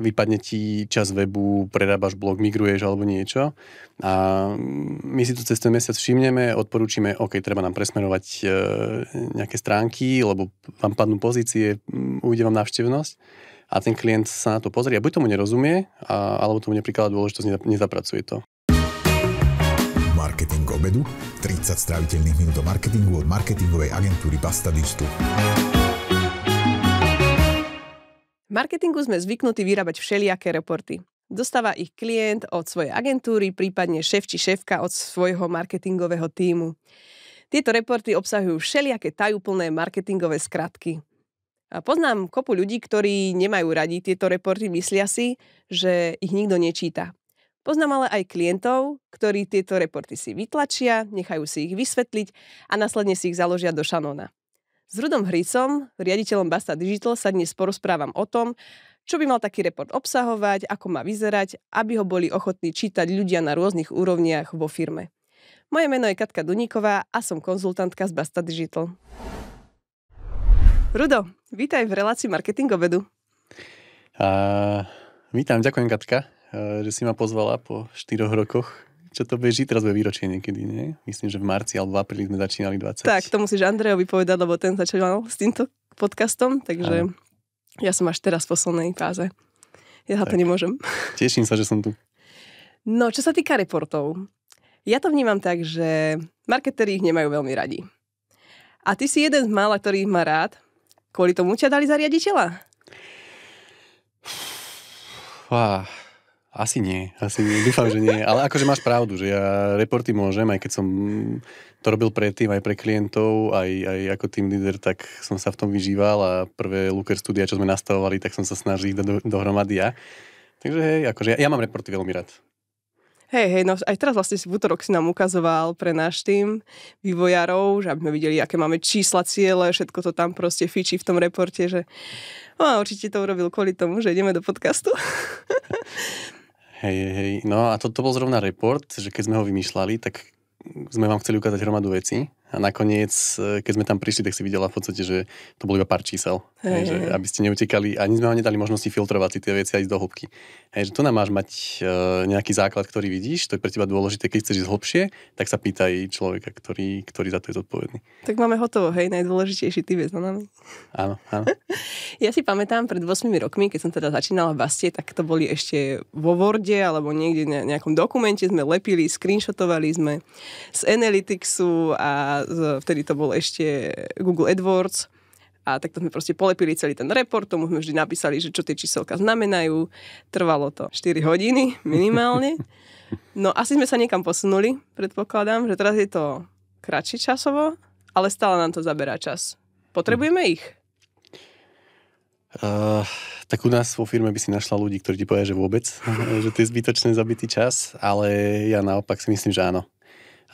vypadne ti čas webu, prerábaš blog, migruješ alebo niečo. A my si to cez ten mesiac všimneme, odporúčime, OK, treba nám presmerovať e, nejaké stránky, lebo vám padnú pozície, mm, ujde vám návštevnosť a ten klient sa na to pozrie a buď tomu nerozumie, alebo tomu nepríklad dôležitosť, nezapracuje to. Marketing obedu. 30 stráviteľných minút do marketingu od marketingovej agentúry Basta Digital marketingu sme zvyknutí vyrábať všelijaké reporty. Dostáva ich klient od svojej agentúry, prípadne šéf či šéfka od svojho marketingového týmu. Tieto reporty obsahujú všelijaké tajúplné marketingové skratky. A poznám kopu ľudí, ktorí nemajú radi tieto reporty, myslia si, že ich nikto nečíta. Poznám ale aj klientov, ktorí tieto reporty si vytlačia, nechajú si ich vysvetliť a následne si ich založia do šanóna. S Rudom Hrysom, riaditeľom Basta Digital, sa dnes porozprávam o tom, čo by mal taký report obsahovať, ako má vyzerať, aby ho boli ochotní čítať ľudia na rôznych úrovniach vo firme. Moje meno je Katka Duníková a som konzultantka z Basta Digital. Rudo, vítaj v relácii marketingovedu. A, vítam, ďakujem Katka, e, že si ma pozvala po štyroch rokoch čo to beží teraz bude výročie niekedy, nie? Myslím, že v marci alebo v apríli sme začínali 20. Tak, to musíš Andrejovi povedať, lebo ten začal s týmto podcastom, takže Aj. ja som až teraz v poslednej fáze. Ja tak. to nemôžem. Teším sa, že som tu. No, čo sa týka reportov, ja to vnímam tak, že marketeri ich nemajú veľmi radi. A ty si jeden z mála, ktorý ich má rád. Kvôli tomu ťa dali za riaditeľa? Fá. Asi nie, asi nie. Dúfam, že nie. Ale akože máš pravdu, že ja reporty môžem, aj keď som to robil predtým aj pre klientov, aj, aj ako team leader, tak som sa v tom vyžíval a prvé Looker studia, čo sme nastavovali, tak som sa snažil ich do, dohromady ja. Takže hej, akože ja, ja mám reporty veľmi rád. Hej, hej, no aj teraz vlastne si v útorok si nám ukazoval pre náš tým vývojárov, že aby sme videli, aké máme čísla, ciele, všetko to tam proste fičí v tom reporte, že no, určite to urobil kvôli tomu, že ideme do podcastu. Hej, hej. No a toto to bol zrovna report, že keď sme ho vymýšľali, tak sme vám chceli ukázať hromadu veci a nakoniec, eh, keď sme tam prišli, tak si videla v podstate, že to bolo iba pár čísel. Hej, že, aby ste neutekali, ani sme vám nedali možnosti filtrovať si tie veci aj z do hĺbky. Hej, že tu nám máš mať e, nejaký základ, ktorý vidíš, to je pre teba dôležité, keď chceš ísť hlbšie, tak sa pýtaj človeka, ktorý, ktorý za to je zodpovedný. Tak máme hotovo, hej, najdôležitejší ty vec nami. Áno, áno. ja si pamätám pred 8 rokmi, keď som teda začínala v Baste, tak to boli ešte vo Worde alebo niekde na nejakom dokumente sme lepili, screenshotovali sme z Analyticsu a z, vtedy to bol ešte Google AdWords a takto sme proste polepili celý ten report, tomu sme vždy napísali, že čo tie číselka znamenajú. Trvalo to 4 hodiny minimálne. No asi sme sa niekam posunuli, predpokladám, že teraz je to kratšie časovo, ale stále nám to zaberá čas. Potrebujeme mhm. ich? Uh, tak u nás vo firme by si našla ľudí, ktorí ti povedia, že vôbec, že to je zbytočný zabitý čas, ale ja naopak si myslím, že áno.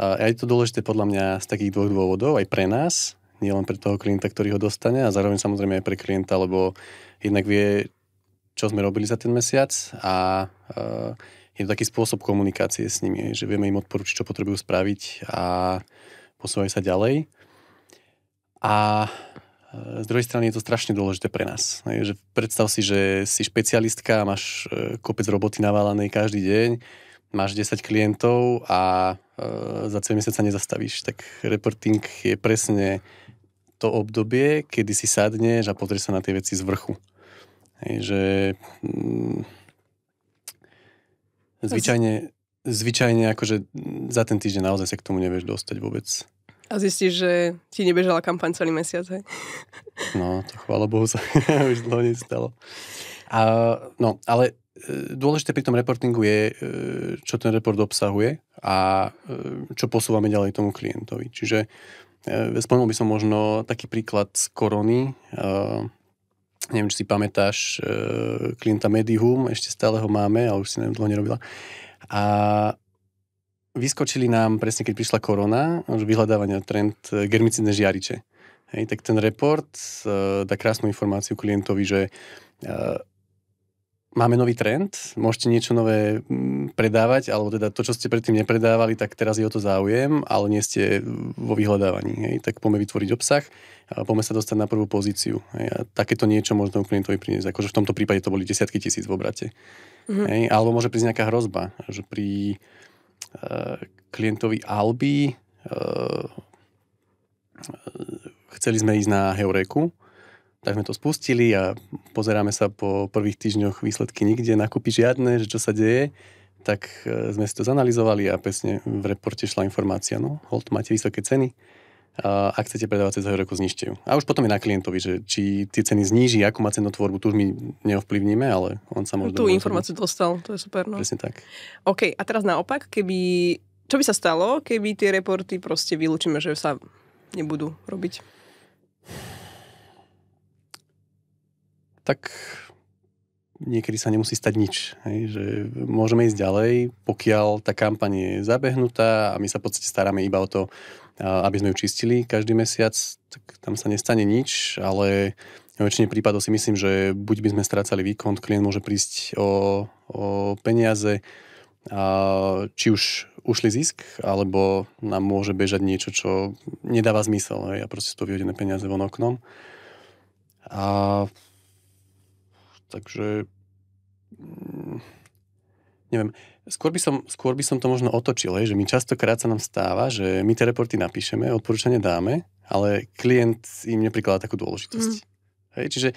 Uh, je to dôležité podľa mňa z takých dvoch dôvodov, aj pre nás, nie len pre toho klienta, ktorý ho dostane a zároveň samozrejme aj pre klienta, lebo jednak vie, čo sme robili za ten mesiac a uh, je to taký spôsob komunikácie s nimi, že vieme im odporučiť, čo potrebujú spraviť a posúvajú sa ďalej. A eh, z druhej strany je to strašne dôležité pre nás. Že predstav si, že si špecialistka, máš eh, kopec roboty navalanej každý deň, máš 10 klientov a e, za celý mesiac sa nezastavíš, tak reporting je presne to obdobie, kedy si sadneš a pozrieš sa na tie veci z vrchu. Hej, že mm, zvyčajne, zvyčajne akože za ten týždeň naozaj sa k tomu nevieš dostať vôbec. A zistíš, že ti nebežala kampaň celý mesiac, hej? No, to chvála Bohu sa už dlho nestalo. A, no, ale Ehm, dôležité pri tom reportingu je, ehm, čo ten report obsahuje a ehm, čo posúvame ďalej tomu klientovi. Čiže spomenul by som možno taký príklad z korony. Neviem, či si pamätáš klienta Medihum, ešte stále ho máme, ale už si neviem, dlho nerobila. A vyskočili nám presne, keď prišla korona, už vyhľadávania trend germicidné žiariče. Hej, tak ten report dá krásnu informáciu klientovi, že máme nový trend, môžete niečo nové mm, predávať, alebo teda to, čo ste predtým nepredávali, tak teraz je o to záujem, ale nie ste vo vyhľadávaní. Hej? Tak poďme vytvoriť obsah a poďme sa dostať na prvú pozíciu. Hej? A takéto niečo možno klientovi priniesť. Akože v tomto prípade to boli desiatky tisíc v obrate. Mm-hmm. Hej? Alebo môže prísť nejaká hrozba, že pri uh, klientovi Alby uh, e, uh, e, chceli sme ísť na Heureku, tak sme to spustili a pozeráme sa po prvých týždňoch výsledky nikde, nakupy žiadne, že čo sa deje. Tak e, sme si to zanalizovali a presne v reporte šla informácia, no hold, máte vysoké ceny, a ak chcete predávať cez rokov, znižte ju. A už potom je na klientovi, že či tie ceny zníži, akú má cenotvorbu, tu už my neovplyvníme, ale on sa môže... Tú informáciu dostal, to je super. No. Presne tak. OK, a teraz naopak, keby... Čo by sa stalo, keby tie reporty proste vylúčime, že sa nebudú robiť? tak niekedy sa nemusí stať nič. Hej, že môžeme ísť ďalej, pokiaľ tá kampaň je zabehnutá a my sa v podstate staráme iba o to, aby sme ju čistili každý mesiac, tak tam sa nestane nič, ale v väčšine prípadov si myslím, že buď by sme strácali výkon, klient môže prísť o, o peniaze, a či už ušli zisk, alebo nám môže bežať niečo, čo nedáva zmysel. Hej, a proste sú to vyhodené peniaze von oknom. A Takže mm, neviem, skôr by, som, skôr by som to možno otočil, že my častokrát sa nám stáva, že my tie reporty napíšeme, odporúčania dáme, ale klient im neprikladá takú dôležitosť. Mm. Hej, čiže,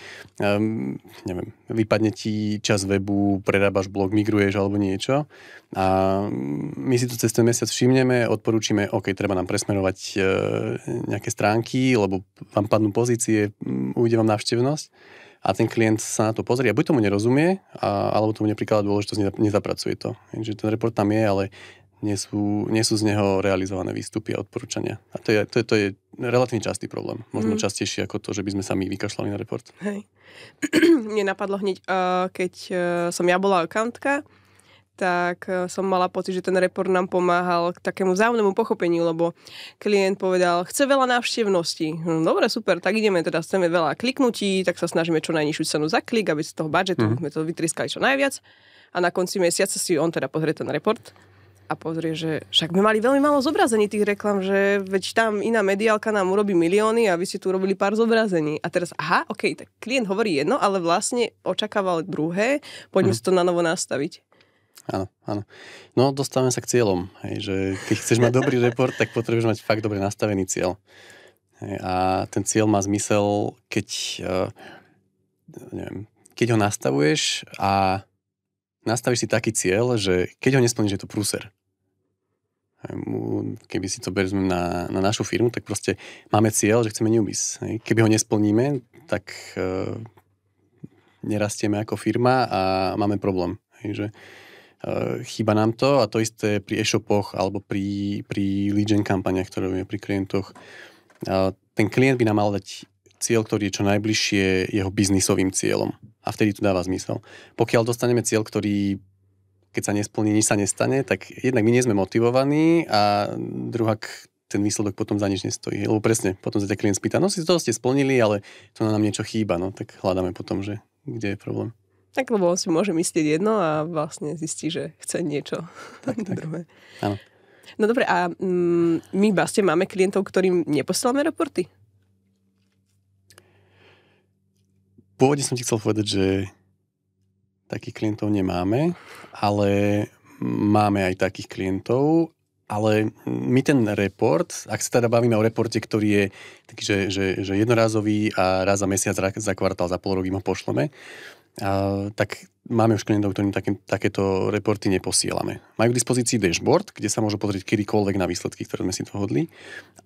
um, neviem, vypadne ti čas webu, prerábaš blog, migruješ alebo niečo a my si to cez ten mesiac všimneme, odporúčime, OK, treba nám presmerovať uh, nejaké stránky, lebo vám padnú pozície, ujde vám návštevnosť a ten klient sa na to pozrie a buď tomu nerozumie, a, alebo tomu nepríklad dôležitosť, nezapracuje to. Takže ten report tam je, ale nie sú, nie sú z neho realizované výstupy a odporúčania. A to je, to je, to je relatívne častý problém. Možno mm. častejší ako to, že by sme sami vykašľali na report. Hej. Mne napadlo hneď, uh, keď uh, som ja bola akantka, tak e, som mala pocit, že ten report nám pomáhal k takému zájomnému pochopeniu, lebo klient povedal, chce veľa návštevnosti. No, dobre, super, tak ideme, teda chceme veľa kliknutí, tak sa snažíme čo najnižšiu cenu za klik, aby z toho budžetu mm. sme to vytriskali čo najviac. A na konci mesiaca si on teda pozrie ten report a pozrie, že však sme mali veľmi málo zobrazení tých reklam, že veď tam iná mediálka nám urobí milióny a vy ste tu urobili pár zobrazení. A teraz, aha, ok, tak klient hovorí jedno, ale vlastne očakával druhé, poďme mm. si to na novo nastaviť. Áno, áno. No dostávame sa k cieľom. Hej, že keď chceš mať dobrý report, tak potrebuješ mať fakt dobre nastavený cieľ. Hej, a ten cieľ má zmysel, keď, uh, neviem, keď ho nastavuješ a nastavíš si taký cieľ, že keď ho nesplníš, je to prúser. Keby si to berme na, na našu firmu, tak proste máme cieľ, že chceme newbies. Keby ho nesplníme, tak uh, nerastieme ako firma a máme problém. Hej, že, uh, Eh, chýba nám to a to isté pri e-shopoch alebo pri, pri lead gen kampaniach, ktoré robíme pri klientoch. Eh, ten klient by nám mal dať cieľ, ktorý je čo najbližšie jeho biznisovým cieľom. A vtedy to dáva zmysel. Pokiaľ dostaneme cieľ, ktorý keď sa nesplní, nič sa nestane, tak jednak my nie sme motivovaní a druhak ten výsledok potom za nič nestojí. Lebo presne, potom sa ten klient spýta, no si to ste splnili, ale to nám niečo chýba, no tak hľadáme potom, že kde je problém. Tak lebo on si môže myslieť jedno a vlastne zistí, že chce niečo tak, tak. druhé. Áno. No dobre, a mm, my v Baste máme klientov, ktorým neposielame reporty? Pôvodne som ti chcel povedať, že takých klientov nemáme, ale máme aj takých klientov, ale my ten report, ak sa teda bavíme o reporte, ktorý je taký, že, že, že jednorázový a raz za mesiac, za kvartál, za pol rok im ho pošleme, a, tak máme už klientov, ktorým také, takéto reporty neposielame. Majú k dispozícii dashboard, kde sa môžu pozrieť kedykoľvek na výsledky, ktoré sme si dohodli.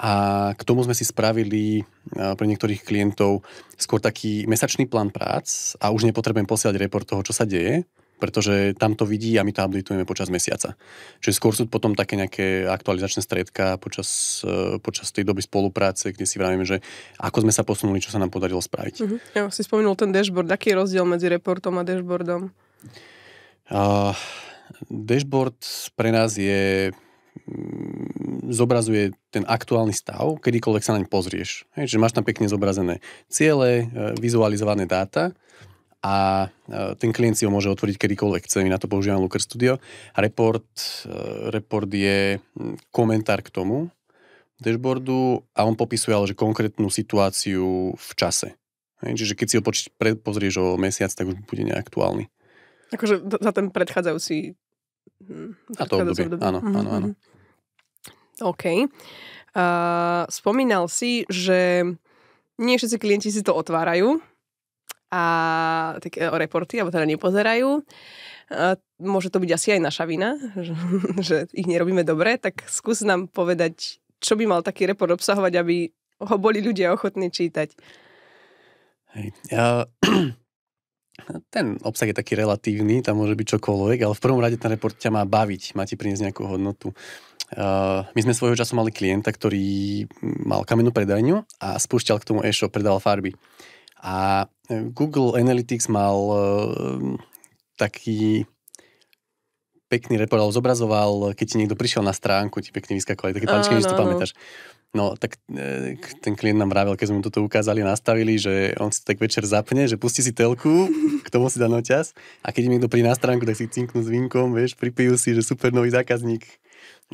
A k tomu sme si spravili pre niektorých klientov skôr taký mesačný plán prác a už nepotrebujem posielať report toho, čo sa deje, pretože tam to vidí a my to updateujeme počas mesiaca. Čiže skôr sú potom také nejaké aktualizačné stredka počas, e, počas tej doby spolupráce, kde si vravíme, že ako sme sa posunuli, čo sa nám podarilo spraviť. Uh-huh. Ja si spomenul ten dashboard. Aký je rozdiel medzi reportom a dashboardom? Uh, dashboard pre nás je mm, zobrazuje ten aktuálny stav, kedykoľvek sa naň pozrieš. Hej, čiže máš tam pekne zobrazené ciele, e, vizualizované dáta a e, ten klient si ho môže otvoriť kedykoľvek chce, my na to používame Looker Studio. A report, e, report je komentár k tomu dashboardu a on popisuje ale že konkrétnu situáciu v čase. Hej, čiže keď si ho poč- pre- pozrieš o mesiac, tak už bude neaktuálny. Akože za ten predchádzajúci... Hm, a to obdobie, obdobie. áno, mm-hmm. áno, áno. Mhm. OK. Uh, spomínal si, že nie všetci klienti si to otvárajú, a tak e, reporty, alebo teda nepozerajú. Môže to byť asi aj naša vina, že, že ich nerobíme dobre, tak skús nám povedať, čo by mal taký report obsahovať, aby ho boli ľudia ochotní čítať. Hej. Ja, ten obsah je taký relatívny, tam môže byť čokoľvek, ale v prvom rade ten report ťa má baviť, má ti priniesť nejakú hodnotu. Uh, my sme svojho času mali klienta, ktorý mal kamennú predajňu a spúšťal k tomu e-shop, predal farby. A e, Google Analytics mal e, taký pekný report, ale zobrazoval, keď ti niekto prišiel na stránku, ti pekne vyskakovali také paličky, že si to pamätáš. No, tak e, ten klient nám vravil, keď sme mu toto ukázali, nastavili, že on si tak večer zapne, že pustí si telku, k tomu si dá noťaz a keď im niekto príde na stránku, tak si cinknú s vínkom, vieš, pripijú si, že super nový zákazník.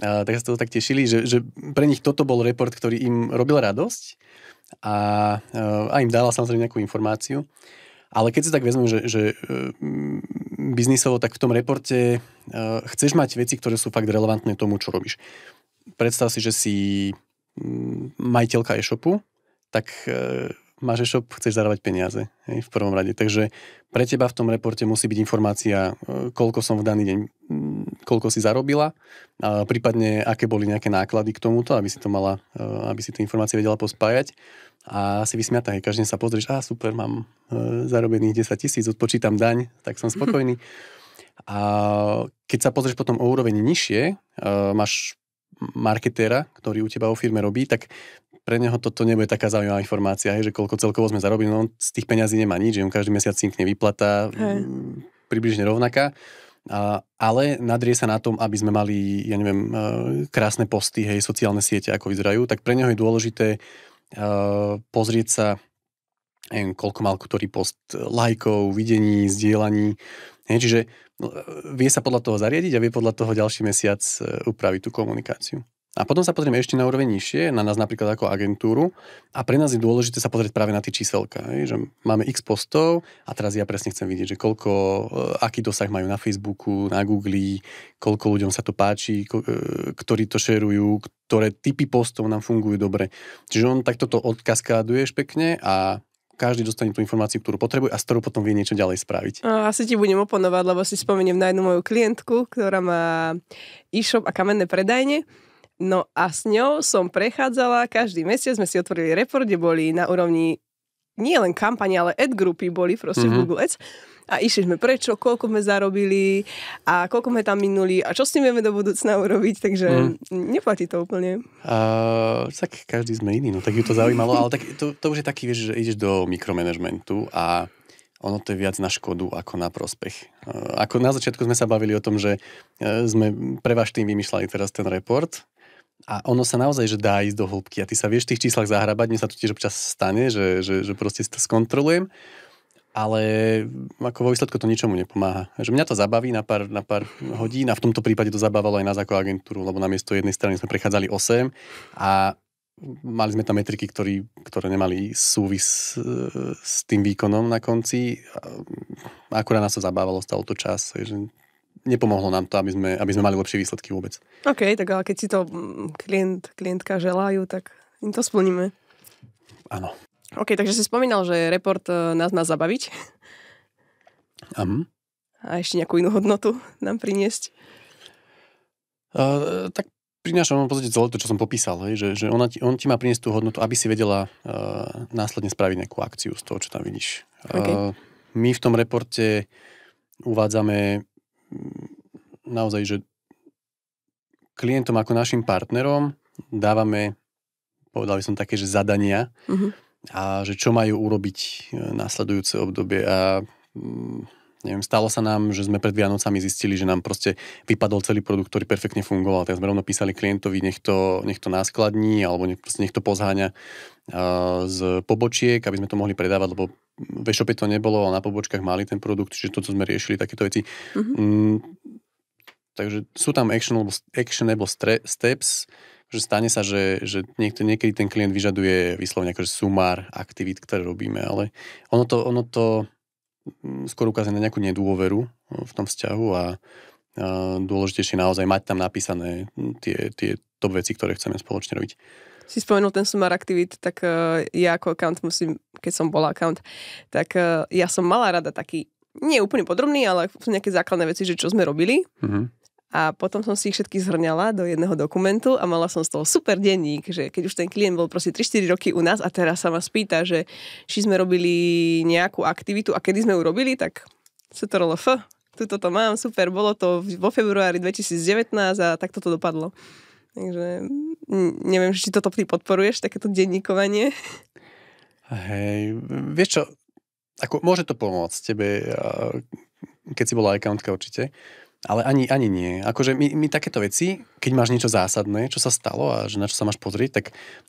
A, tak sa to tak tešili, že, že pre nich toto bol report, ktorý im robil radosť a, eh, a im dala samozrejme nejakú informáciu. Ale keď si tak vezmem, že, že eh, biznisovo, tak v tom reporte eh, chceš mať veci, ktoré sú fakt relevantné tomu, čo robíš. Predstav si, že si mm, majiteľka e-shopu, tak máš e-shop, chceš zarábať peniaze hej, v prvom rade. Takže pre teba v tom reporte musí byť informácia, e, koľko som v daný deň, mm, koľko si zarobila, a prípadne aké boli nejaké náklady k tomuto, aby si to mala, e, aby si tie informácie vedela pospájať. A si vysmiatá, hej, každý sa pozrieš, a super, mám e, zarobených 10 tisíc, odpočítam daň, tak som mhm. spokojný. A keď sa pozrieš potom o úroveň nižšie, máš marketéra, ktorý u teba o firme robí, tak pre neho toto nebude taká zaujímavá informácia, hej, že koľko celkovo sme zarobili, no z tých peňazí nemá nič, že on každý mesiac cinkne vyplata, približne rovnaká. A, ale nadrie sa na tom, aby sme mali, ja neviem, e, krásne posty, hej, sociálne siete, ako vyzerajú, tak pre neho je dôležité uh, pozrieť sa, neviem, koľko mal ktorý post e, lajkov, videní, zdieľaní, hej, čiže vie sa podľa toho zariadiť a vie podľa toho ďalší mesiac upraviť tú komunikáciu. A potom sa pozrieme ešte na úroveň nižšie, na nás napríklad ako agentúru a pre nás je dôležité sa pozrieť práve na tie číselka, že máme x postov a teraz ja presne chcem vidieť, že koľko, e, aký dosah majú na Facebooku, na Google, koľko ľuďom sa to páči, e, ktorí to šerujú, ktoré typy postov nám fungujú dobre. Čiže on takto to odkaskáduješ pekne a každý dostane tú informáciu, ktorú potrebuje a s ktorou potom vie niečo ďalej spraviť. No, asi ti budem oponovať, lebo si spomeniem na jednu moju klientku, ktorá má e-shop a kamenné predajne No a s ňou som prechádzala, každý mesiac sme si otvorili report, kde boli na úrovni nie len kampane, ale ad groupy boli proste mm-hmm. Google Ads a išli sme prečo, koľko sme zarobili a koľko sme tam minuli a čo s tým vieme do budúcna urobiť, takže mm. neplatí to úplne. Uh, tak každý sme iný, no tak ju to zaujímalo, ale tak, to, to už je taký, vieš, že ideš do mikromanagementu a ono to je viac na škodu ako na prospech. Uh, ako na začiatku sme sa bavili o tom, že uh, sme pre váš tým vymýšľali teraz ten report, a ono sa naozaj, že dá ísť do hĺbky a ty sa vieš v tých číslach zahrabať, mne sa to tiež občas stane, že, že, že proste si to skontrolujem, ale mm, ako vo výsledku to ničomu nepomáha. Že mňa to zabaví na pár, na pár hodín a v tomto prípade to zabávalo aj nás ako agentúru, lebo na miesto jednej strany sme prechádzali 8 a mali sme tam metriky, ktorý, ktoré nemali súvis e, s tým výkonom na konci. Mm, akurát nás to zabávalo, stalo to čas, že nepomohlo nám to, aby sme, aby sme mali lepšie výsledky vôbec. OK, tak ale keď si to mm, klient, klientka želajú, tak im to splníme. Áno. OK, takže si spomínal, že report e, nás má zabaviť. Aha. Hm? A ešte nejakú inú hodnotu nám priniesť? Uh, tak prinášam vám pozrieť celé to, čo som popísal, hej, že, že ona ti, on ti má priniesť tú hodnotu, aby si vedela uh, následne spraviť nejakú akciu z toho, čo tam vidíš. Okay. Uh, my v tom reporte uvádzame naozaj, že klientom ako našim partnerom dávame, povedal by som také, že zadania uh-huh. a že čo majú urobiť e, následujúce obdobie a mm, neviem, stalo sa nám, že sme pred Vianocami zistili, že nám proste vypadol celý produkt, ktorý perfektne fungoval. Tak sme rovno písali klientovi, nech to, nech to náskladní alebo nech, nech to pozháňa z pobočiek, aby sme to mohli predávať, lebo v e to nebolo, ale na pobočkách mali ten produkt, čiže to, co sme riešili, takéto veci. Mm-hmm. Mm, takže sú tam actionable, alebo stre- steps, že stane sa, že, že niekto, niekedy ten klient vyžaduje vyslovne akože sumár aktivít, ktoré robíme, ale ono to, ono to mm, skôr ukazuje na nejakú nedôveru e, v tom vzťahu a, a dôležitejšie naozaj mať tam napísané mm, tie, tie top veci, ktoré chceme spoločne robiť si spomenul ten sumar aktivít, tak uh, ja ako account musím, keď som bola account, tak uh, ja som mala rada taký, nie úplne podrobný, ale nejaké základné veci, že čo sme robili. Mm-hmm. A potom som si ich všetky zhrňala do jedného dokumentu a mala som z toho super denník, že keď už ten klient bol proste 3-4 roky u nás a teraz sa ma spýta, že či sme robili nejakú aktivitu a kedy sme ju robili, tak to f. tuto to mám, super, bolo to vo februári 2019 a tak to dopadlo. Takže mm, neviem, či toto ty podporuješ, takéto denníkovanie. Hej, vieš čo, ako môže to pomôcť tebe, keď si bola accountka určite, ale ani, ani nie. Akože my, my takéto veci, keď máš niečo zásadné, čo sa stalo a že na čo sa máš pozrieť, tak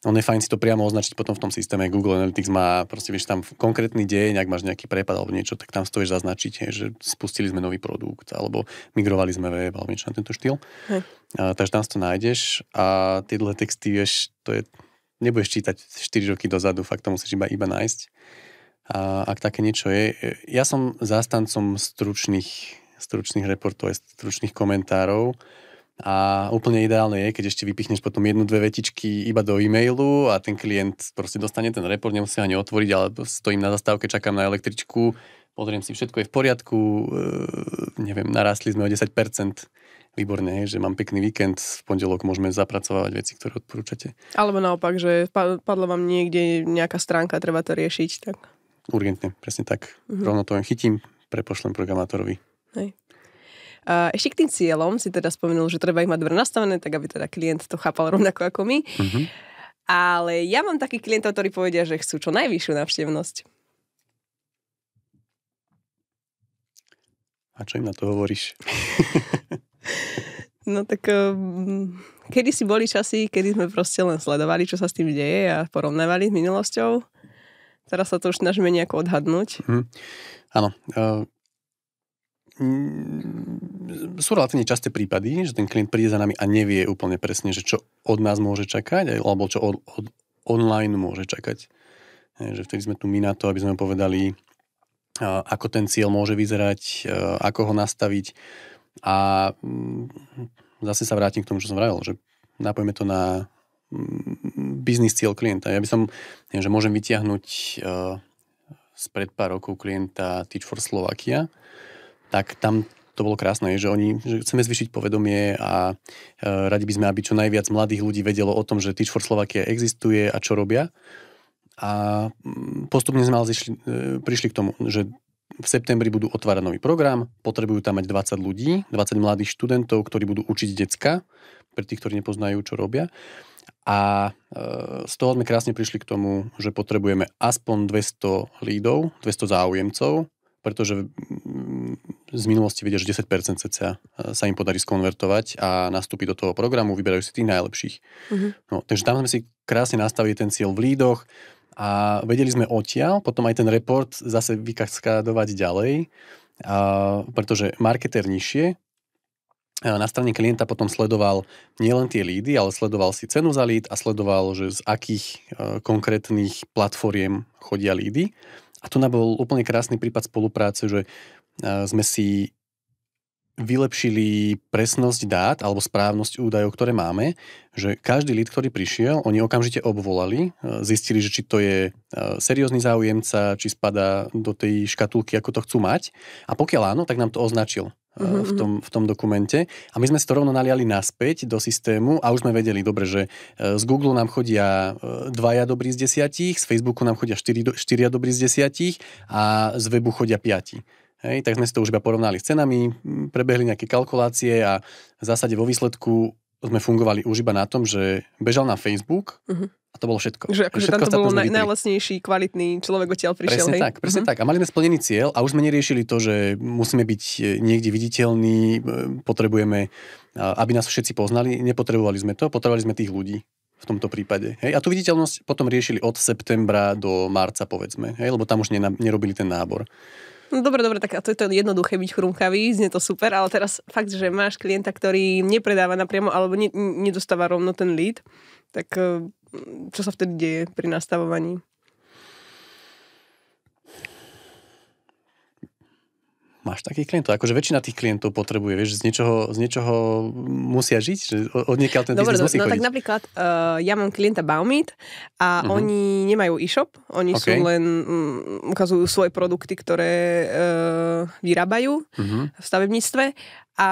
on je fajn si to priamo označiť potom v tom systéme. Google Analytics má, proste vieš, tam konkrétny deň, ak máš nejaký prepad alebo niečo, tak tam si to vieš zaznačiť, že spustili sme nový produkt alebo migrovali sme web alebo niečo na tento štýl. Hm. A, takže tam si to nájdeš a tie dlhé texty, vieš, to je, nebudeš čítať 4 roky dozadu, fakt to musíš iba, iba nájsť. A ak také niečo je, ja som zástancom stručných stručných reportov, aj stručných komentárov. A úplne ideálne je, keď ešte vypichneš potom jednu, dve vetičky iba do e-mailu a ten klient proste dostane ten report, nemusí ani otvoriť, ale stojím na zastávke, čakám na električku, pozriem si, všetko je v poriadku, e, neviem, narastli sme o 10%, výborné, že mám pekný víkend, v pondelok môžeme zapracovať veci, ktoré odporúčate. Alebo naopak, že padla vám niekde nejaká stránka, treba to riešiť, tak... Urgentne, presne tak. Mm-hmm. Rovno to len chytím, prepošlem programátorovi. Hej. A ešte k tým cieľom si teda spomenul, že treba ich mať dobre nastavené, tak aby teda klient to chápal rovnako ako my. Mm-hmm. Ale ja mám takých klientov, ktorí povedia, že chcú čo najvyššiu návštevnosť. A čo im na to hovoríš? no tak ehm, kedy si boli časy, kedy sme proste len sledovali, čo sa s tým deje a porovnávali s minulosťou. Teraz sa to už snažíme nejako odhadnúť. Mm. Áno, uh, Mm, sú relatívne časté prípady, že ten klient príde za nami a nevie úplne presne, že čo od nás môže čakať, alebo čo od, od online môže čakať. Že vtedy sme tu my na to, aby sme povedali, ako ten cieľ môže vyzerať, ako ho nastaviť a mm, zase sa vrátim k tomu, čo som vravil, že napojme to na mm, biznis cieľ klienta. Ja by som, neviem, že môžem vytiahnuť spred pár rokov klienta Teach for Slovakia, tak tam to bolo krásne, že oni že chceme zvyšiť povedomie a e, radi by sme, aby čo najviac mladých ľudí vedelo o tom, že Teach for Slovakia existuje a čo robia. A mm, postupne sme ale zišli, e, prišli k tomu, že v septembri budú otvárať nový program, potrebujú tam mať 20 ľudí, 20 mladých študentov, ktorí budú učiť decka, pre tých, ktorí nepoznajú, čo robia. A e, z toho sme krásne prišli k tomu, že potrebujeme aspoň 200 lídov, 200 záujemcov, pretože mm, z minulosti vedia, že 10% cca eh, sa im podarí skonvertovať a nastúpiť do toho programu, vyberajú si tých najlepších. Uh-huh. No, takže tam sme si krásne nastavili ten cieľ v lídoch a vedeli sme odtiaľ, potom aj ten report zase vykaskádovať ďalej, a, pretože marketer nižšie eh, na strane klienta potom sledoval nielen tie lídy, ale sledoval si cenu za líd a sledoval, že z akých eh, konkrétnych platformiem chodia lídy. A tu nám bol úplne krásny prípad spolupráce, že sme si vylepšili presnosť dát alebo správnosť údajov, ktoré máme, že každý lid, ktorý prišiel, oni okamžite obvolali, e, zistili, že či to je e, seriózny záujemca, či spada do tej škatulky, ako to chcú mať. A pokiaľ áno, tak nám to označil e, mhm, v, tom, mhm. v tom dokumente. A my sme si to rovno naliali naspäť do systému a už sme vedeli, dobre, že z Google nám chodia dvaja dobrí z desiatich, z Facebooku nám chodia štyri, štyria dobrí z desiatich a z webu chodia piati. Hej, tak sme si to už iba porovnali s cenami, prebehli nejaké kalkulácie a v zásade vo výsledku sme fungovali už iba na tom, že bežal na Facebook uh-huh. a to bolo všetko. Že akože tam to bol naj, najlasnejší, kvalitný človek odtiaľ prišiel. Presne hej. tak, presne uh-huh. tak. A mali sme splnený cieľ a už sme neriešili to, že musíme byť e, niekde viditeľní, e, potrebujeme, aby nás všetci poznali. Nepotrebovali sme to, potrebovali sme tých ľudí v tomto prípade. Hej? A tú viditeľnosť potom riešili od septembra do marca, povedzme, hej? lebo tam už nerobili ten nábor. No dobre, dobre, tak to je to jednoduché byť chrumkavý, znie to super, ale teraz fakt, že máš klienta, ktorý nepredáva napriamo alebo ne, nedostáva rovno ten lead, tak eh, čo sa vtedy deje pri nastavovaní? Máš takých klientov? Akože väčšina tých klientov potrebuje, vieš, z niečoho, z niečoho musia žiť, že od niekiaľ ten Dobre, no, musí no, tak napríklad uh, ja mám klienta Baumit a uh-huh. oni nemajú e-shop, oni okay. sú len, um, ukazujú svoje produkty, ktoré uh, vyrábajú uh-huh. v stavebníctve a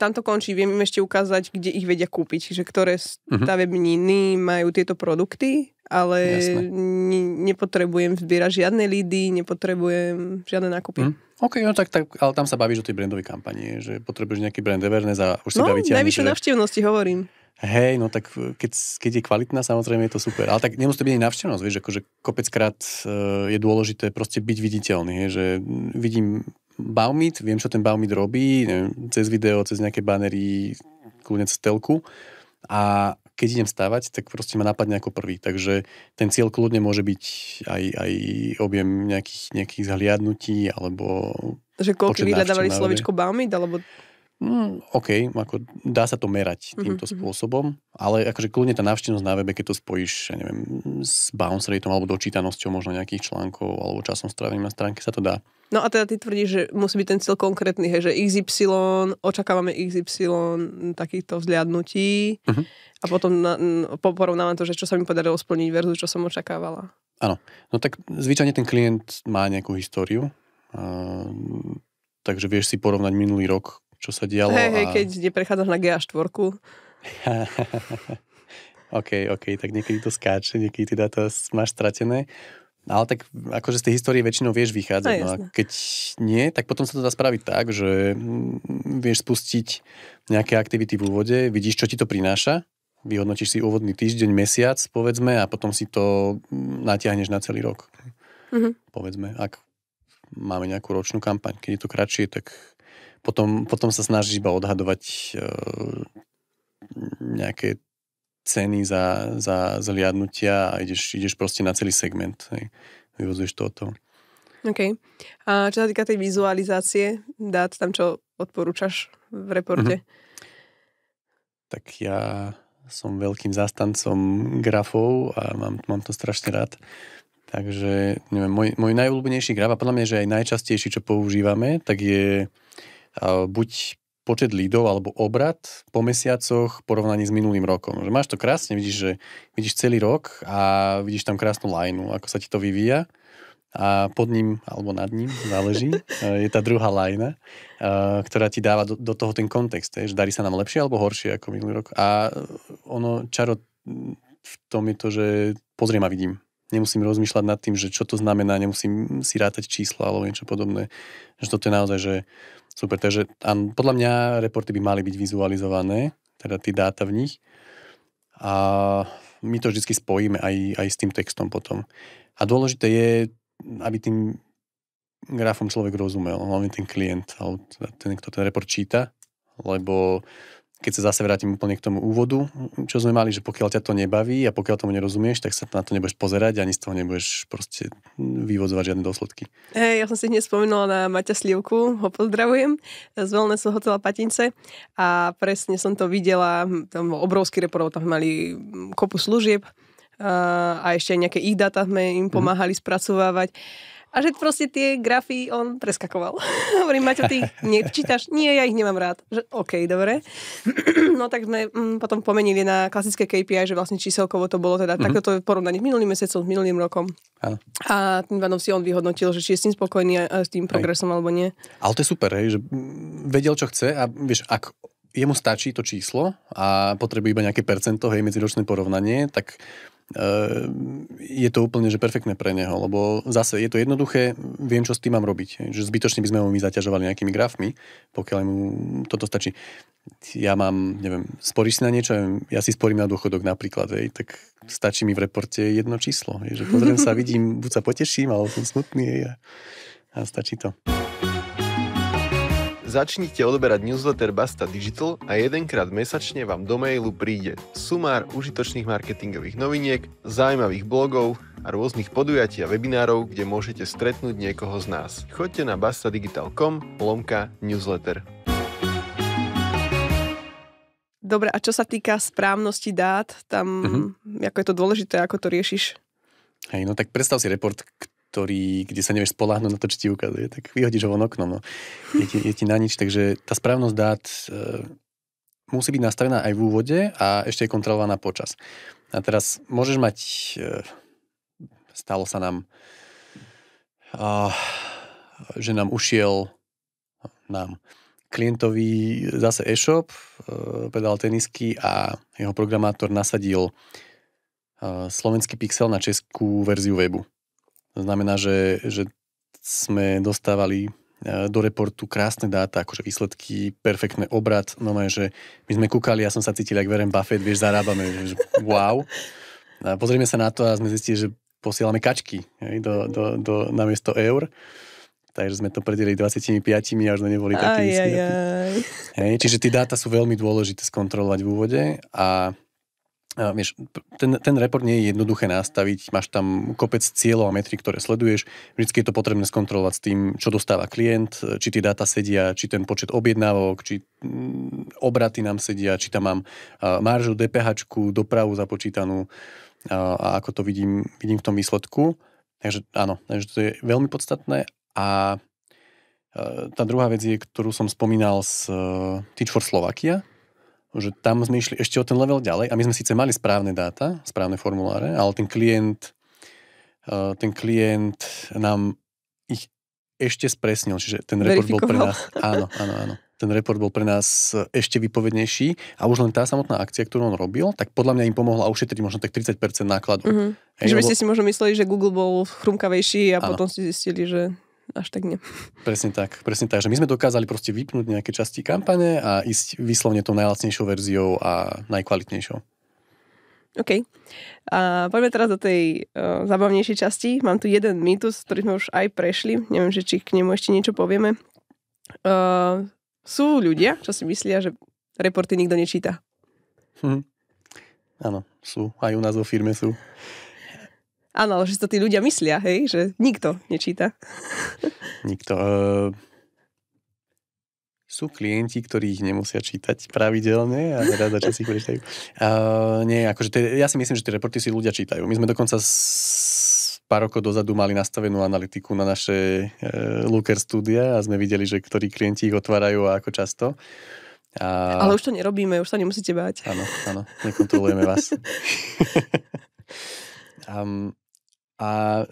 tam to končí, viem im ešte ukázať, kde ich vedia kúpiť, že ktoré mhm. stavebniny majú tieto produkty, ale ne, nepotrebujem zbierať žiadne lídy, nepotrebujem žiadne nákupy. Mm. OK, no tak, tak, ale tam sa bavíš o tej brandovej kampanii, že potrebuješ nejaký brand awareness a už si no, bavíte. No, najvyššie že... navštevnosti hovorím. Hej, no tak eh, keď, keď je kvalitná, samozrejme je to super. Ale tak nemusí to byť navštevnosť, vieš, akože kopeckrát eh, je dôležité proste byť viditeľný, že hm, vidím Baumit, viem, čo ten Baumit robí, neviem, cez video, cez nejaké banery, kľudne cez telku a, keď idem stávať, tak proste ma napadne ako prvý. Takže ten cieľ kľudne môže byť aj, aj objem nejakých, nejakých zhliadnutí, alebo... Že koľko vyhľadávali slovičko Baumit? Alebo... Mm, OK, ako dá sa to merať mhm, týmto mm-hmm. spôsobom, ale akože kľudne tá návštevnosť na webe, keď to spojíš, ja neviem, s bounce rateom alebo dočítanosťou možno nejakých článkov alebo časom stráveným na stránke sa to dá. No a teda ty tvrdíš, že musí byť ten cieľ konkrétny, hej, že XY, očakávame XY takýchto vzliadnutí mm-hmm. a potom na, porovnávam to, že čo sa mi podarilo splniť versus čo som očakávala. Áno, no tak zvyčajne ten klient má nejakú históriu, uh, takže vieš si porovnať minulý rok, čo sa dialo. Hej, hej, a... keď neprechádzaš na GA4. OK, OK, tak niekedy to skáče, niekedy teda to máš stratené. Ale tak akože z tej histórie väčšinou vieš vychádzať. No, no a keď nie, tak potom sa to dá spraviť tak, že mm, vieš spustiť nejaké aktivity v úvode, vidíš, čo ti to prináša, vyhodnotíš si úvodný týždeň, mesiac, povedzme, a potom si to mm, natiahneš na celý rok. Mm-hmm. Povedzme, ak máme nejakú ročnú kampaň. Keď je to kratšie, tak potom, potom sa snaží iba odhadovať e, nejaké ceny za, za zliadnutia a ideš, ideš proste na celý segment. Hej. Vyvozuješ to od toho. OK. A čo sa týka tej vizualizácie dát, tam čo odporúčaš v reporte? Mm-hmm. Tak ja som veľkým zastancom grafov a mám, mám to strašne rád. Takže neviem, môj, môj najulúbenejší graf a podľa mňa, že aj najčastejší, čo používame, tak je uh, buď počet lídov alebo obrad po mesiacoch v porovnaní s minulým rokom. Že máš to krásne, vidíš, že vidíš celý rok a vidíš tam krásnu lajnu, ako sa ti to vyvíja a pod ním alebo nad ním, záleží, e, je tá druhá lajna, e, ktorá ti dáva do, do toho ten kontext, je, že darí sa nám lepšie alebo horšie ako minulý rok. A ono, čaro v tom je to, že pozriem a vidím. Nemusím rozmýšľať nad tým, že čo to znamená, nemusím si rátať čísla alebo niečo podobné. Že toto je naozaj, že super. Takže an, podľa mňa reporty by mali byť vizualizované, teda tie dáta v nich. A my to vždy spojíme aj, aj s tým textom potom. A dôležité je, aby tým grafom človek rozumel, hlavne ten klient, alebo teda ten, kto ten report číta, lebo keď sa zase vrátim úplne k tomu úvodu, čo sme mali, že pokiaľ ťa to nebaví a pokiaľ tomu nerozumieš, tak sa na to nebudeš pozerať ani z toho nebudeš proste vyvozovať žiadne dôsledky. Hey, ja som si dnes spomenula na Maťa Slivku, ho pozdravujem, z wellnessu hotela Patince a presne som to videla, tam bol obrovský reporov, tam mali kopu služieb a ešte aj nejaké ich data sme im mhm. pomáhali mm. spracovávať a že proste tie grafy on preskakoval. Hovorím, Maťo, ty ich nečítaš? Nie, ja ich nemám rád. Že, OK, dobre. no tak sme mm, potom pomenili na klasické KPI, že vlastne číselkovo to bolo teda mm-hmm. takto porovnanie s minulým mesiacom, s minulým rokom. Ano. A tým pádom si on vyhodnotil, že či je s tým spokojný a s tým progresom alebo nie. Ale to je super, hej, že mm, vedel, čo chce a vieš, ak jemu stačí to číslo a potrebuje iba nejaké percento, hej, medziročné porovnanie, tak Ehm, je to úplne že perfektné pre neho, lebo zase je to jednoduché, viem, čo s tým mám robiť. Že zbytočne by sme ho my zaťažovali nejakými grafmi, pokiaľ mu toto stačí. Ja mám, neviem, sporíš si na niečo, ja si sporím na dôchodok napríklad, hej, tak stačí mi v reporte jedno číslo. Hej, že pozriem sa, vidím, buď sa poteším, alebo som smutný hej, a, a stačí to. Začnite odoberať newsletter Basta Digital a jedenkrát mesačne vám do mailu príde sumár užitočných marketingových noviniek, zaujímavých blogov a rôznych podujatí a webinárov, kde môžete stretnúť niekoho z nás. Choďte na bastadigital.com lomka newsletter. Dobre, a čo sa týka správnosti dát, tam, mm-hmm. ako je to dôležité, ako to riešiš? Hej, no tak predstav si report, ktorý, kde sa nevieš spoláhnuť na to, čo ti ukazuje, tak vyhodíš ho von oknom. No. Je, ti, je ti na nič, takže tá správnosť dát e, musí byť nastavená aj v úvode a ešte je kontrolovaná počas. A teraz môžeš mať, e, stalo sa nám, a, že nám ušiel nám klientovi zase e-shop, e, pedal tenisky a jeho programátor nasadil e, slovenský pixel na českú verziu webu. To znamená, že, že sme dostávali e, do reportu krásne dáta, akože výsledky, perfektný obrad, no, no že my sme kúkali, ja som sa cítil, ak verem Buffett, vieš, zarábame, že wow. A pozrieme sa na to a sme zistili, že posielame kačky hej, do, do, do, na miesto eur. Takže sme to predeli 25 a už sme neboli takí. čiže tie dáta sú veľmi dôležité skontrolovať v úvode a vieš, ten, ten report nie je jednoduché nastaviť, máš tam kopec cieľov a metrik, ktoré sleduješ, vždy je to potrebné skontrolovať s tým, čo dostáva klient, či tie dáta sedia, či ten počet objednávok, či mm, obraty nám sedia, či tam mám maržu, DPH, dopravu započítanú a ako to vidím, vidím v tom výsledku. Takže áno, takže to je veľmi podstatné a tá druhá vec je, ktorú som spomínal z e, Teach for Slovakia, že tam sme išli ešte o ten level ďalej a my sme síce mali správne dáta, správne formuláre, ale ten klient, e, ten klient nám ich ešte spresnil, čiže ten report bol pre nás, áno, áno, áno. Ten report bol pre nás ešte vypovednejší a už len tá samotná akcia, ktorú on robil, tak podľa mňa im pomohla ušetriť možno tak 30% nákladov. Uh-huh. Hej, že by ste si možno mysleli, že Google bol chrumkavejší a áno. potom ste zistili, že až tak nie. Presne tak, presne tak, že my sme dokázali proste vypnúť nejaké časti kampane a ísť vyslovne tou najlacnejšou verziou a najkvalitnejšou. OK. A poďme teraz do tej uh, e, zabavnejšej časti. Mám tu jeden mýtus, ktorý sme už aj prešli. Neviem, že či k nemu ešte niečo povieme. Uh, sú ľudia, čo si myslia, že reporty nikto nečíta. Hm. Áno, sú. Aj u nás vo firme sú. Áno, ale že to tí ľudia myslia, hej? Že nikto nečíta. Nikto. Uh, sú klienti, ktorí ich nemusia čítať pravidelne a rada čas ich prečítajú. Uh, nie, akože tie, ja si myslím, že tie reporty si ľudia čítajú. My sme dokonca s pár rokov dozadu mali nastavenú analytiku na naše e, Looker studia a sme videli, že ktorí klienti ich otvárajú a ako často. A... Ale už to nerobíme, už sa nemusíte báť. Áno, áno, nekontrolujeme vás. um, A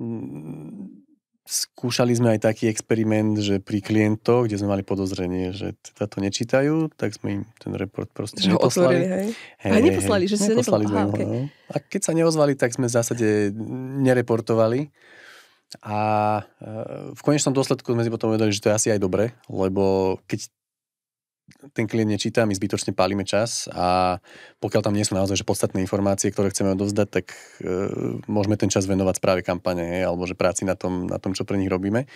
mm, skúšali sme aj taký experiment, že pri klientoch, kde sme mali podozrenie, že teda to nečítajú, tak sme im ten report proste že neposlali. Otvorili, hej? Hej, hej, neposlali, že neposlali, neposlali Aha, okay. no. A keď sa neozvali, tak sme v zásade nereportovali. A e, v konečnom dôsledku sme si potom vedeli, že to je asi aj dobre, lebo keď ten klient nečíta, my zbytočne pálime čas a pokiaľ tam nie sú naozaj že podstatné informácie, ktoré chceme odovzdať, tak e, môžeme ten čas venovať správe kampane hej, alebo že práci na tom, na tom, čo pre nich robíme.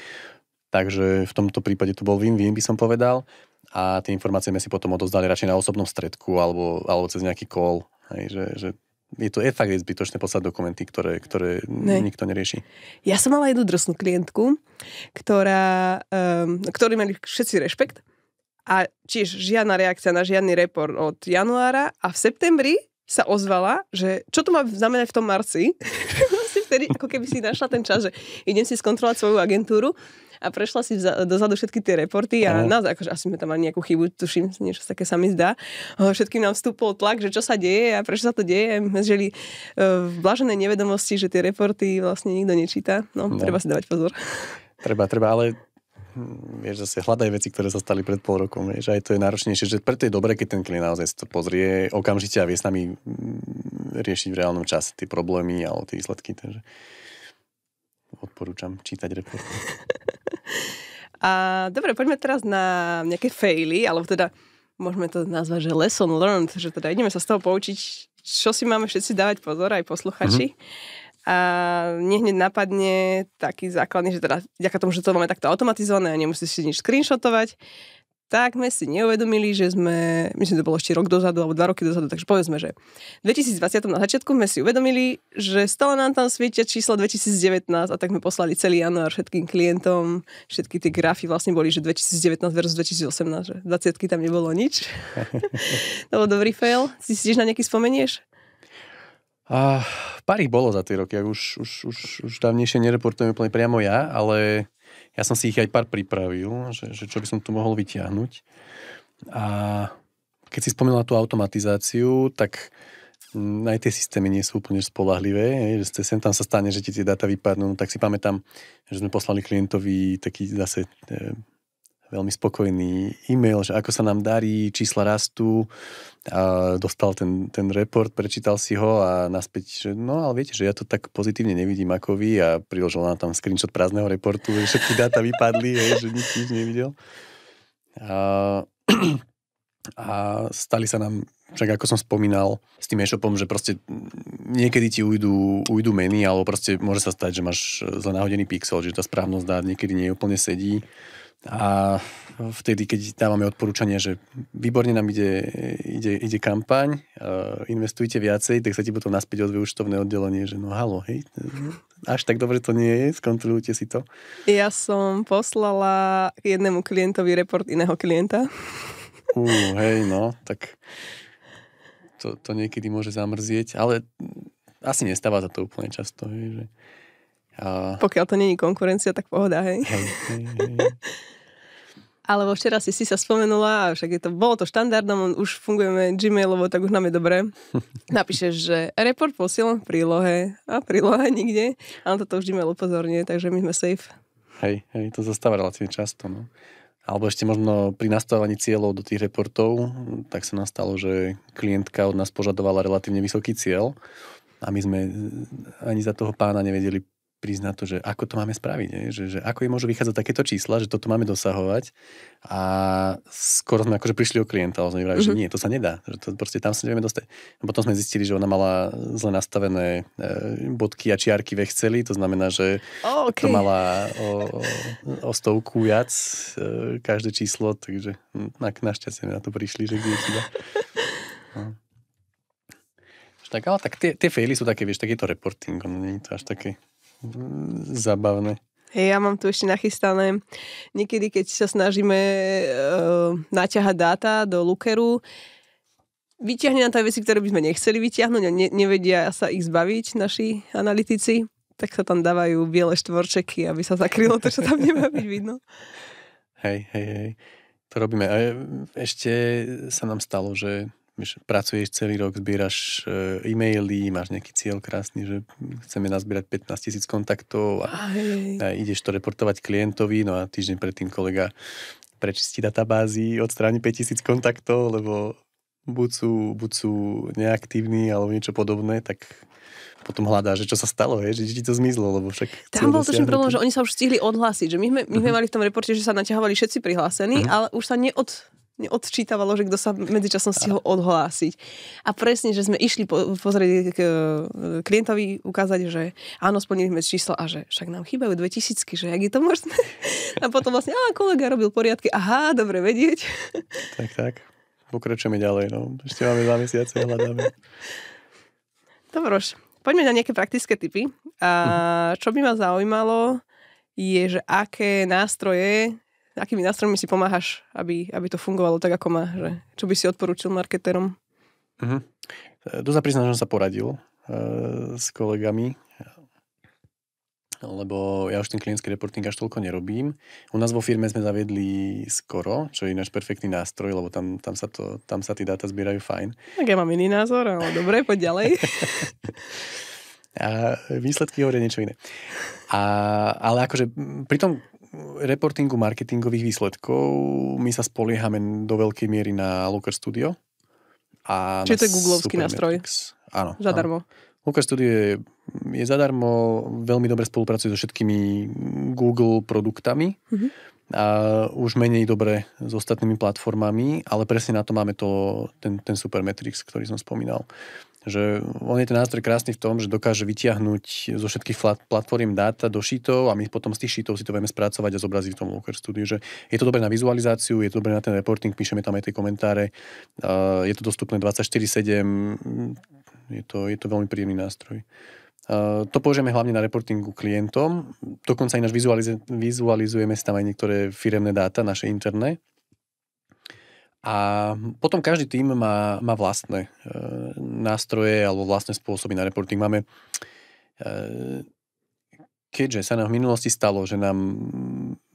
Takže v tomto prípade to bol win-win, by som povedal. A tie informácie sme si potom odovzdali radšej na osobnom stredku alebo, alebo cez nejaký call. Hej, že, že je to je fakt je zbytočné poslať dokumenty, ktoré, ktoré ne. nikto nerieši. Ja som mala jednu drsnú klientku, ktorá, um, ehm, ktorý mali všetci rešpekt, a tiež žiadna reakcia na žiadny report od januára a v septembri sa ozvala, že čo to má znamenať v tom marci. Vlastne vtedy, ako keby si našla ten čas, že idem si skontrolovať svoju agentúru a prešla si vza, dozadu všetky tie reporty a mm. naozaj, akože asi sme tam mali nejakú chybu, tuším, niečo také sa mi zdá. Všetkým nám vstúpol tlak, že čo sa deje a prečo sa to deje. My žili e, v blaženej nevedomosti, že tie reporty vlastne nikto nečíta. No, no. treba si dávať pozor. Treba, treba, ale Hm, vieš, zase hľadaj veci, ktoré sa stali pred pol rokom, vieš, aj to je náročnejšie, že preto je dobré, keď ten klient naozaj si to pozrie okamžite a vie s nami hm, riešiť v reálnom čase tie problémy alebo tie výsledky, takže odporúčam čítať report. A dobre, poďme teraz na nejaké faily, alebo teda môžeme to nazvať, že lesson learned, že teda ideme sa z toho poučiť, čo si máme všetci dávať pozor, aj posluchači. Mm-hmm. A hneď napadne taký základný, že teda vďaka tomu, že to máme takto automatizované a nemusíš si nič screenshotovať, tak sme si neuvedomili, že sme, myslím, to bolo ešte rok dozadu alebo dva roky dozadu, takže povedzme, že v 2020 na začiatku sme si uvedomili, že stále nám tam svietia číslo 2019 a tak sme poslali celý január všetkým klientom, všetky tie grafy vlastne boli, že 2019 versus 2018, že 20 tam nebolo nič. to bol dobrý fail. Si si tiež na nejaký spomenieš? A pár ich bolo za tie roky, už, už, už, už dávnejšie nereportujem úplne priamo ja, ale ja som si ich aj pár pripravil, že, že čo by som tu mohol vytiahnuť. A keď si spomínala tú automatizáciu, tak aj tie systémy nie sú úplne spolahlivé, že ste, sem tam sa stane, že ti tie dáta vypadnú, tak si pamätám, že sme poslali klientovi taký zase eh, veľmi spokojný e-mail, že ako sa nám darí, čísla rastú. A dostal ten, ten report, prečítal si ho a naspäť, že no ale viete, že ja to tak pozitívne nevidím ako vy a priložil nám tam screenshot prázdneho reportu, že všetky dáta vypadli, hej, že nič, nič nevidel. A, a stali sa nám, však ako som spomínal, s tým e-shopom, že proste niekedy ti ujdu, ujdu meny, alebo proste môže sa stať, že máš zle nahodený pixel, že tá správnosť dát niekedy nie úplne sedí a vtedy, keď dávame odporúčanie, že výborne nám ide, ide, ide kampaň, e, investujte viacej, tak sa ti potom naspäť odvie účtovné oddelenie, že no halo, hej, až tak dobre to nie je, skontrolujte si to. Ja som poslala jednému klientovi report iného klienta. Ú, uh, hej, no, tak to, to niekedy môže zamrzieť, ale asi nestáva za to úplne často, hej, že a... Pokiaľ to není konkurencia, tak pohoda, hej. hej, hej, hej. včera si si sa spomenula, a však je to, bolo to štandardom, už fungujeme Gmailovo, tak už nám je dobré. Napíšeš, že report posielam v prílohe a príloha nikde. A on toto už Gmail upozorňuje, takže my sme safe. Hej, hej, to zastáva relatívne často. No. Alebo ešte možno pri nastavovaní cieľov do tých reportov, tak sa nastalo, že klientka od nás požadovala relatívne vysoký cieľ a my sme ani za toho pána nevedeli prísť na to, že ako to máme spraviť, nie? Že, že ako je môžu vychádzať takéto čísla, že toto máme dosahovať a skoro sme akože prišli o klienta, ale sme vrali, mm-hmm. že mhm. nie, to sa nedá, že to proste tam sa nevieme dostať. A potom sme zistili, že ona mala zle nastavené e, bodky a čiarky ve chceli, to znamená, že oh, okay. to mala o, o, o stovku viac e, každé číslo, takže na, našťastie na to prišli, že kde je no. Tak, ale tak tie, tie faily sú také, vieš, to reporting, on nie je to až také Mm, zabavné. Hej, ja mám tu ešte nachystané. Niekedy, keď sa snažíme e, naťahať dáta do lookeru, vyťahne nám tie veci, ktoré by sme nechceli vyťahnuť a ne, nevedia sa ich zbaviť naši analytici, tak sa tam dávajú biele štvorčeky, aby sa zakrylo to, čo tam nemá byť vidno. Hej, hej, hej. To robíme. A ešte sa nám stalo, že pracuješ celý rok, zbieraš e, e-maily, máš nejaký cieľ krásny, že chceme nazbierať 15 tisíc kontaktov a, a ideš to reportovať klientovi, no a týždeň predtým kolega prečistí databázy, odstráni 5000 kontaktov, lebo buď sú, buď sú neaktívni alebo niečo podobné, tak potom hľadá, že čo sa stalo, je, že ti to zmizlo, lebo však... Tam bol točný problém, že oni sa už stihli odhlásiť, že my sme, my sme uh-huh. mali v tom reporte, že sa naťahovali všetci prihlásení, uh-huh. ale už sa neod, odčítavalo, že kto sa medzičasom stihol odhlásiť. A presne, že sme išli po, pozrieť k e, klientovi, ukázať, že áno, splnili sme číslo a že však nám chýbajú 2000, že jak je to možné. A potom vlastne, a kolega robil poriadky, aha, dobre vedieť. Tak, tak. Pokračujeme ďalej, no. Ešte máme dva mesiace, hľadáme. Dobroš, poďme na nejaké praktické typy. A mhm. čo by ma zaujímalo, je, že aké nástroje akými nástrojmi si pomáhaš, aby, aby to fungovalo tak, ako má? Že, čo by si odporúčil marketerom? Uh-huh. Mhm. Tu sa priznám, že som sa poradil uh, s kolegami, lebo ja už ten klientský reporting až toľko nerobím. U nás vo firme sme zaviedli skoro, čo je náš perfektný nástroj, lebo tam, tam, sa, to, tam sa tí dáta zbierajú fajn. Tak ja mám iný názor, ale dobre, poď ďalej. a výsledky hovoria niečo iné. A, ale akože pri tom reportingu marketingových výsledkov my sa spoliehame do veľkej miery na Looker Studio. A Čiže to je googlovský nástroj. Áno. Zadarmo. Áno. Looker Studio je, je zadarmo, veľmi dobre spolupracuje so všetkými Google produktami. Mm-hmm. A už menej dobre s ostatnými platformami, ale presne na to máme to, ten, ten Supermetrix, ktorý som spomínal že on je ten nástroj krásny v tom, že dokáže vytiahnuť zo všetkých platform dáta do šítov a my potom z tých šítov si to vieme spracovať a zobraziť v tom Looker Studio. Že je to dobré na vizualizáciu, je to dobré na ten reporting, píšeme tam aj tie komentáre, je to dostupné 24-7, je to, je to veľmi príjemný nástroj. to použijeme hlavne na reportingu klientom, dokonca ináč vizualizujeme si tam aj niektoré firemné dáta, naše interné, a potom každý tým má, má vlastné e, nástroje alebo vlastné spôsoby na reporting. Máme, e, keďže sa nám v minulosti stalo, že nám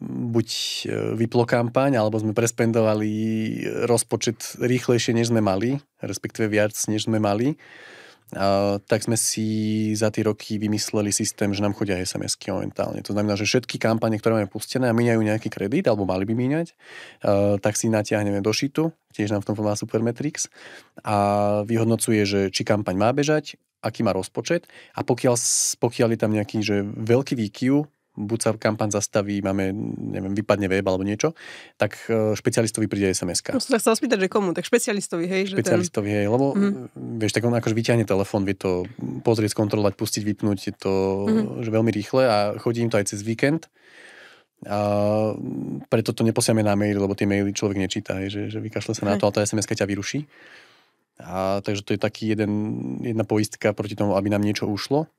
buď e, vyplo kampaň, alebo sme prespendovali rozpočet rýchlejšie, než sme mali, respektíve viac, než sme mali, tak sme si za tie roky vymysleli systém, že nám chodia SMS-ky momentálne. To znamená, že všetky kampane, ktoré máme pustené a míňajú nejaký kredit, alebo mali by míňať, tak si natiahneme do šitu, tiež nám v tom pomáha Supermetrix a vyhodnocuje, že či kampaň má bežať, aký má rozpočet a pokiaľ, pokiaľ je tam nejaký že veľký výkyv, buď sa kampaň zastaví, máme, neviem, vypadne web alebo niečo, tak e, špecialistovi príde sms No sa chcel spýtať, že komu, tak špecialistovi, hej? Že špecialistovi, ten... hej, lebo mm-hmm. vieš, tak on akože vyťahne telefón, vie to pozrieť, skontrolovať, pustiť, vypnúť, to mm-hmm. že veľmi rýchle a chodí im to aj cez víkend. A mm, preto to neposiame na mail, lebo tie maily človek nečíta, hej, že, že vykašle sa na to ale to sms ťa vyruší. A, takže to je taký jeden, jedna poistka proti tomu, aby nám niečo ušlo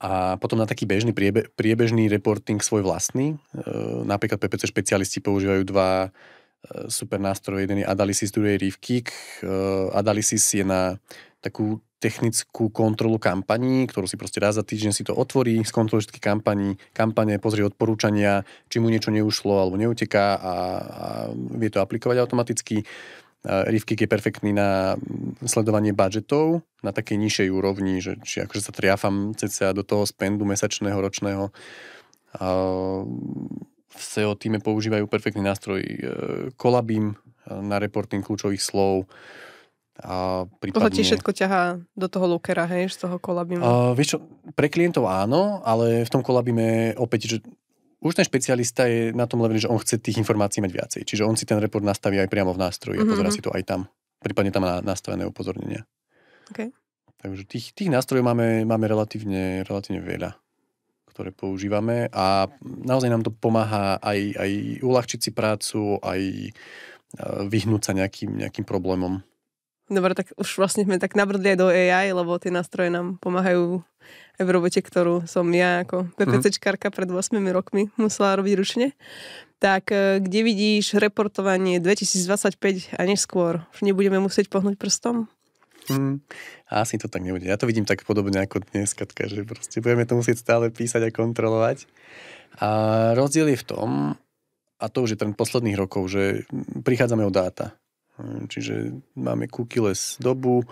a potom na taký bežný priebe, priebežný reporting svoj vlastný. E, napríklad PPC špecialisti používajú dva e, super nástroje. Jeden je Adalysis, druhý je ReefKick. E, Adalysis je na takú technickú kontrolu kampaní, ktorú si proste raz za týždeň si to otvorí, skontroluje všetky kampani, kampane, pozrie odporúčania, či mu niečo neušlo alebo neuteká a, a vie to aplikovať automaticky. Rivkik je perfektný na mm, sledovanie budžetov na takej nižšej úrovni, že či akože sa triafam cca do toho spendu mesačného, ročného. V SEO týme používajú perfektný nástroj kolabím e, e, na reporting kľúčových slov. A prípadne... To ti všetko ťahá do toho lookera, hej, z toho kolabíma. Uh, vieš čo, pre klientov áno, ale v tom kolabíme opäť, že už ten špecialista je na tom leveli, že on chce tých informácií mať viacej. Čiže on si ten report nastaví aj priamo v nástroji mm-hmm. a mhm, pozera mhm. si to aj tam. Prípadne tam má nastavené upozornenia. Okay. Takže tých, tých nástrojov máme, máme relatívne, relatívne veľa, ktoré používame a naozaj nám to pomáha aj, aj uľahčiť si prácu, aj vyhnúť sa nejakým, nejakým problémom. Dobre, tak už vlastne sme tak nabrdli aj do AI, lebo tie nástroje nám pomáhajú v robote, ktorú som ja ako PPCčkárka pred 8 rokmi musela robiť ručne, tak e, kde vidíš reportovanie 2025 a neskôr? Už nebudeme musieť pohnúť prstom? Hmm, asi to tak nebude. Ja to vidím tak podobne ako dnes, Katka, že proste budeme to musieť stále písať a kontrolovať. A rozdiel je v tom, a to už je trend posledných rokov, že prichádzame o dáta. Hm, čiže máme cookieless dobu,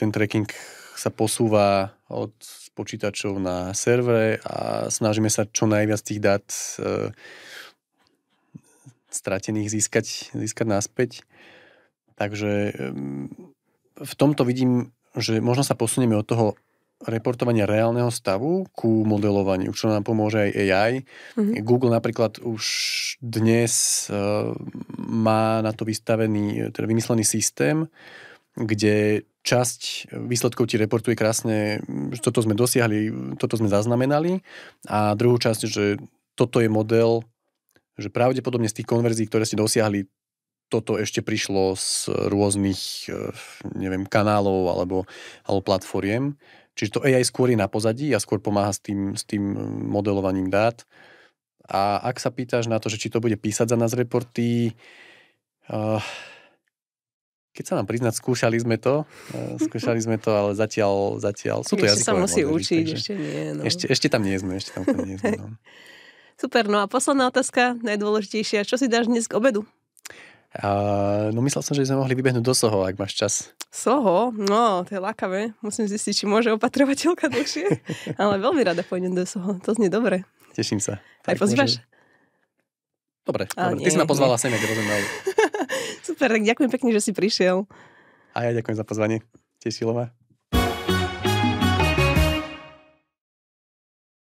ten tracking sa posúva od počítačov na servere a snažíme sa čo najviac tých dát e, stratených získať, získať naspäť. Takže e, v tomto vidím, že možno sa posunieme od toho reportovania reálneho stavu ku modelovaniu, čo nám pomôže aj AI. Mm-hmm. Google napríklad už dnes e, má na to vystavený, teda vymyslený systém, kde časť výsledkov ti reportuje krásne, že toto sme dosiahli, toto sme zaznamenali a druhú časť, že toto je model, že pravdepodobne z tých konverzií, ktoré ste dosiahli, toto ešte prišlo z rôznych, eh, neviem, kanálov alebo, alebo platformiem. Čiže to AI skôr je na pozadí a skôr pomáha s tým, s tým modelovaním dát. A ak sa pýtaš na to, že či to bude písať za nás reporty, uh, keď sa nám priznať, skúšali sme to, e, skúšali sme to, ale zatiaľ, zatiaľ sú to ešte jazykové sa musí modeli, učiť, takže, ešte nie. No. Ešte, ešte tam nie sme, ešte tam nie sme. No. Super, no a posledná otázka, najdôležitejšia. Čo si dáš dnes k obedu? Uh, no myslel som, že sme mohli vybehnúť do Soho, ak máš čas. Soho? No, to je lákavé. Musím zistiť, či môže opatrovateľka dlhšie. Ale veľmi rada pôjdem do Soho. To znie dobre. Teším sa. Aj pozývaš? Môže... Dobre, dobre. Ty si ma pozvala sem, ak rozumiem. Super, tak ďakujem pekne, že si prišiel. A ja ďakujem za pozvanie. Tešilo ma.